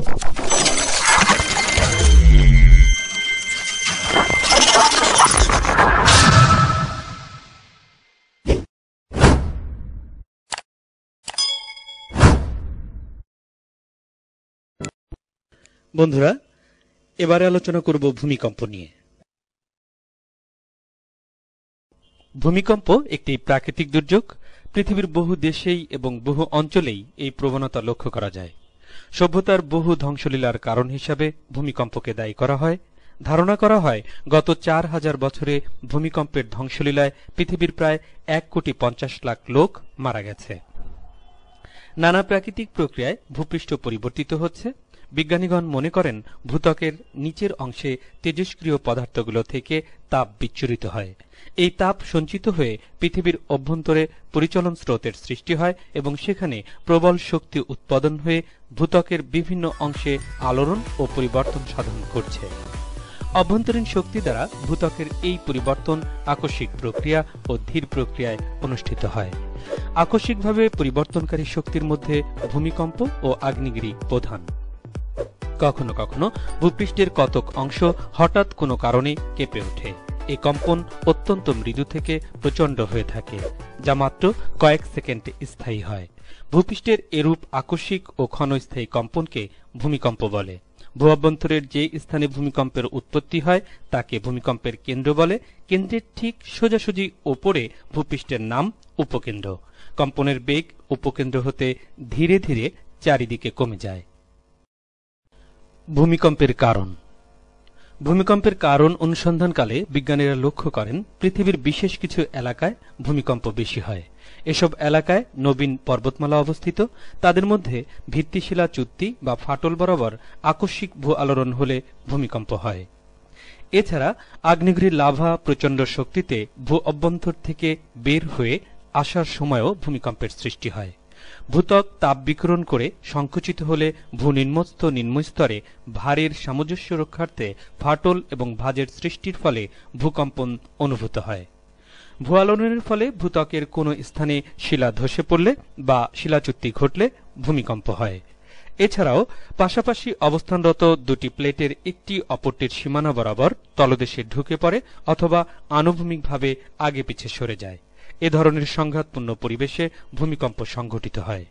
বন্ধুরা এবারে আলোচনা করব ভূমিকম্প নিয়ে ভূমিকম্প একটি প্রাকৃতিক দুর্যোগ পৃথিবীর বহু দেশেই এবং বহু অঞ্চলেই এই প্রবণতা লক্ষ্য করা যায় সভ্যতার বহু ধ্বংসলীলার কারণ হিসাবে ভূমিকম্পকে দায়ী করা হয় ধারণা করা হয় গত চার হাজার বছরে ভূমিকম্পের ধ্বংসলীলায় পৃথিবীর প্রায় এক কোটি পঞ্চাশ লাখ লোক মারা গেছে নানা প্রাকৃতিক প্রক্রিয়ায় ভূপৃষ্ঠ পরিবর্তিত হচ্ছে বিজ্ঞানীগণ মনে করেন ভূতকের নিচের অংশে তেজস্ক্রিয় পদার্থগুলো থেকে তাপ বিচ্ছুরিত হয় এই তাপ সঞ্চিত হয়ে পৃথিবীর অভ্যন্তরে পরিচলন স্রোতের সৃষ্টি হয় এবং সেখানে প্রবল শক্তি উৎপাদন হয়ে ভূতকের বিভিন্ন অংশে আলোড়ন ও পরিবর্তন সাধন করছে অভ্যন্তরীণ শক্তি দ্বারা ভূতকের এই পরিবর্তন আকস্মিক প্রক্রিয়া ও ধীর প্রক্রিয়ায় অনুষ্ঠিত হয় আকস্মিকভাবে পরিবর্তনকারী শক্তির মধ্যে ভূমিকম্প ও আগ্নেয়গিরি প্রধান কখনো কখনো ভূপৃষ্ঠের কতক অংশ হঠাৎ কোনো কারণে কেঁপে ওঠে এ কম্পন অত্যন্ত মৃদু থেকে প্রচণ্ড হয়ে থাকে যা মাত্র কয়েক সেকেন্ড স্থায়ী হয় ভূপৃষ্ঠের এরূপ আকস্মিক ও ক্ষণস্থায়ী কম্পনকে ভূমিকম্প বলে ভূভ্যন্তরের যে স্থানে ভূমিকম্পের উৎপত্তি হয় তাকে ভূমিকম্পের কেন্দ্র বলে কেন্দ্রের ঠিক সোজাসুজি ওপরে ভূপৃষ্ঠের নাম উপকেন্দ্র কম্পনের বেগ উপকেন্দ্র হতে ধীরে ধীরে চারিদিকে কমে যায় ভূমিকম্পের কারণ ভূমিকম্পের কারণ অনুসন্ধানকালে বিজ্ঞানীরা লক্ষ্য করেন পৃথিবীর বিশেষ কিছু এলাকায় ভূমিকম্প বেশি হয় এসব এলাকায় নবীন পর্বতমালা অবস্থিত তাদের মধ্যে ভিত্তিশিলা চুক্তি বা ফাটল বরাবর আকস্মিক ভূ আলোড়ন হলে ভূমিকম্প হয় এছাড়া আগ্নেয়গিরি লাভা প্রচণ্ড শক্তিতে ভূ অভ্যন্তর থেকে বের হয়ে আসার সময়ও ভূমিকম্পের সৃষ্টি হয় ভূত্বক তাপ বিকিরণ করে সংকুচিত হলে ভূ নিম্নস্থ নিম্নস্তরে ভারের সামঞ্জস্য রক্ষার্থে ফাটল এবং ভাজের সৃষ্টির ফলে ভূকম্পন অনুভূত হয় ভূয়ালোড়নের ফলে ভূত্বকের কোনো স্থানে শিলা ধসে পড়লে বা শিলাচুক্তি ঘটলে ভূমিকম্প হয় এছাড়াও পাশাপাশি অবস্থানরত দুটি প্লেটের একটি অপরটির সীমানা বরাবর তলদেশে ঢুকে পড়ে অথবা আনুভূমিকভাবে আগে পিছে সরে যায় এ ধরনের সংঘাতপূর্ণ পরিবেশে ভূমিকম্প সংঘটিত হয়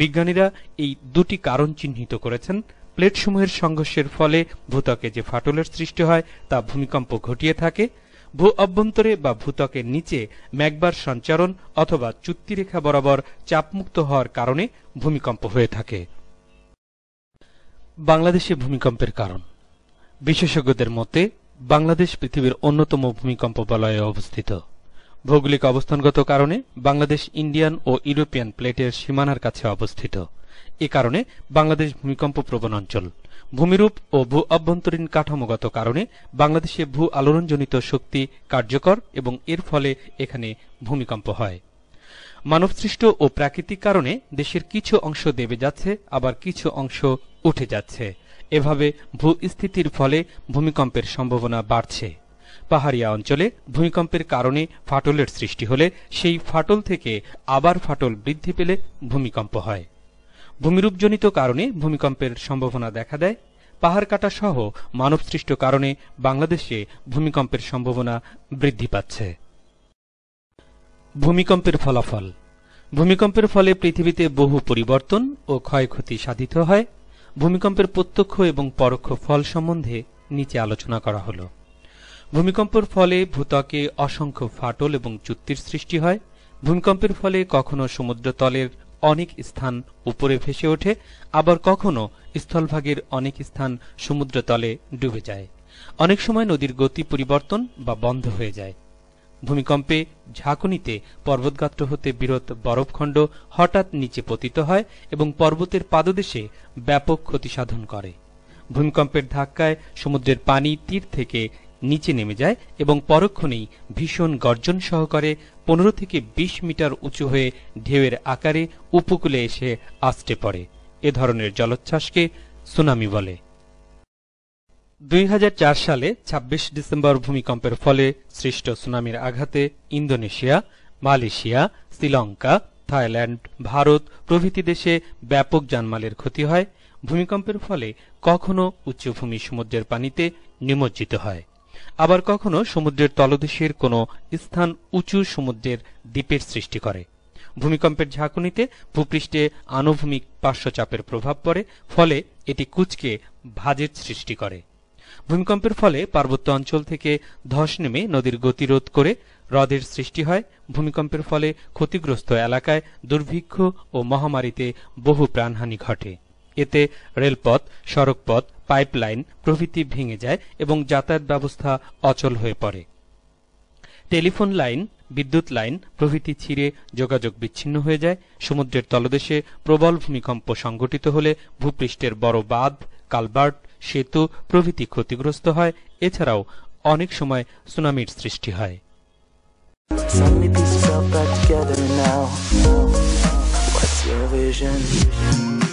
বিজ্ঞানীরা এই দুটি কারণ চিহ্নিত করেছেন প্লেটসমূহের সংঘর্ষের ফলে ভূতকে যে ফাটলের সৃষ্টি হয় তা ভূমিকম্প ঘটিয়ে থাকে ভূ অভ্যন্তরে বা ভূতকের নিচে ম্যাগবার সঞ্চারণ অথবা রেখা বরাবর চাপমুক্ত হওয়ার কারণে ভূমিকম্প হয়ে থাকে বাংলাদেশে ভূমিকম্পের কারণ বিশেষজ্ঞদের মতে বাংলাদেশ পৃথিবীর অন্যতম ভূমিকম্প বলয়ে অবস্থিত ভৌগোলিক অবস্থানগত কারণে বাংলাদেশ ইন্ডিয়ান ও ইউরোপিয়ান প্লেটের সীমানার কাছে অবস্থিত এ কারণে বাংলাদেশ ভূমিকম্প প্রবণ অঞ্চল ভূমিরূপ ও ভূ অভ্যন্তরীণ কাঠামোগত কারণে বাংলাদেশে ভূ আলোড়নজনিত শক্তি কার্যকর এবং এর ফলে এখানে ভূমিকম্প হয় মানবসৃষ্ট ও প্রাকৃতিক কারণে দেশের কিছু অংশ দেবে যাচ্ছে আবার কিছু অংশ উঠে যাচ্ছে এভাবে ভূস্থিতির ফলে ভূমিকম্পের সম্ভাবনা বাড়ছে পাহাড়িয়া অঞ্চলে ভূমিকম্পের কারণে ফাটলের সৃষ্টি হলে সেই ফাটল থেকে আবার ফাটল বৃদ্ধি পেলে ভূমিকম্প হয় ভূমিরূপজনিত কারণে ভূমিকম্পের সম্ভাবনা দেখা দেয় পাহাড় কাটা সহ মানবসৃষ্ট কারণে বাংলাদেশে ভূমিকম্পের সম্ভাবনা বৃদ্ধি পাচ্ছে ভূমিকম্পের ফলাফল ভূমিকম্পের ফলে পৃথিবীতে বহু পরিবর্তন ও ক্ষয়ক্ষতি সাধিত হয় ভূমিকম্পের প্রত্যক্ষ এবং পরোক্ষ ফল সম্বন্ধে নিচে আলোচনা করা হলো ভূমিকম্পের ফলে ভূত্বকে অসংখ্য ফাটল এবং চুক্তির সৃষ্টি হয় ভূমিকম্পের ফলে কখনো সমুদ্রতলের অনেক স্থান উপরে ভেসে ওঠে আবার কখনো স্থলভাগের অনেক স্থান সমুদ্রতলে ডুবে যায় অনেক সময় নদীর গতি পরিবর্তন বা বন্ধ হয়ে যায় ভূমিকম্পে ঝাঁকুনিতে পর্বতগাত্র হতে বিরত বরফখণ্ড হঠাৎ নিচে পতিত হয় এবং পর্বতের পাদদেশে ব্যাপক ক্ষতিসাধন করে ভূমিকম্পের ধাক্কায় সমুদ্রের পানি তীর থেকে নিচে নেমে যায় এবং পরক্ষণেই ভীষণ গর্জন সহকারে পনেরো থেকে ২০ মিটার উঁচু হয়ে ঢেউয়ের আকারে উপকূলে এসে আসতে পড়ে এ ধরনের জলোচ্ছ্বাসকে সুনামি বলে দুই সালে ২৬ ডিসেম্বর ভূমিকম্পের ফলে সৃষ্ট সুনামির আঘাতে Indonesia Malaysia Sri Lanka Thailand Bharat প্রভৃতি দেশে ব্যাপক জানমালের ক্ষতি হয় ভূমিকম্পের ফলে কখনো উচ্চভূমি সমুদ্রের পানিতে নিমজ্জিত হয় আবার কখনো সমুদ্রের তলদেশের কোনো স্থান উঁচু সমুদ্রের দ্বীপের সৃষ্টি করে ভূমিকম্পের ঝাঁকুনিতে ভূপৃষ্ঠে আনুভূমিক পার্শ্বচাপের প্রভাব পড়ে ফলে এটি কুচকে ভাজের সৃষ্টি করে ভূমিকম্পের ফলে পার্বত্য অঞ্চল থেকে ধস নেমে নদীর গতিরোধ করে হ্রদের সৃষ্টি হয় ভূমিকম্পের ফলে ক্ষতিগ্রস্ত এলাকায় দুর্ভিক্ষ ও মহামারীতে বহু প্রাণহানি ঘটে এতে রেলপথ সড়কপথ পাইপলাইন প্রভৃতি ভেঙে যায় এবং যাতায়াত ব্যবস্থা অচল হয়ে পড়ে টেলিফোন লাইন বিদ্যুৎ লাইন প্রভৃতি ছিঁড়ে যোগাযোগ বিচ্ছিন্ন হয়ে যায় সমুদ্রের তলদেশে প্রবল ভূমিকম্প সংঘটিত হলে ভূপৃষ্ঠের বড় বাঁধ কালভার্ট সেতু প্রভৃতি ক্ষতিগ্রস্ত হয় এছাড়াও অনেক সময় সুনামির সৃষ্টি হয় Tell me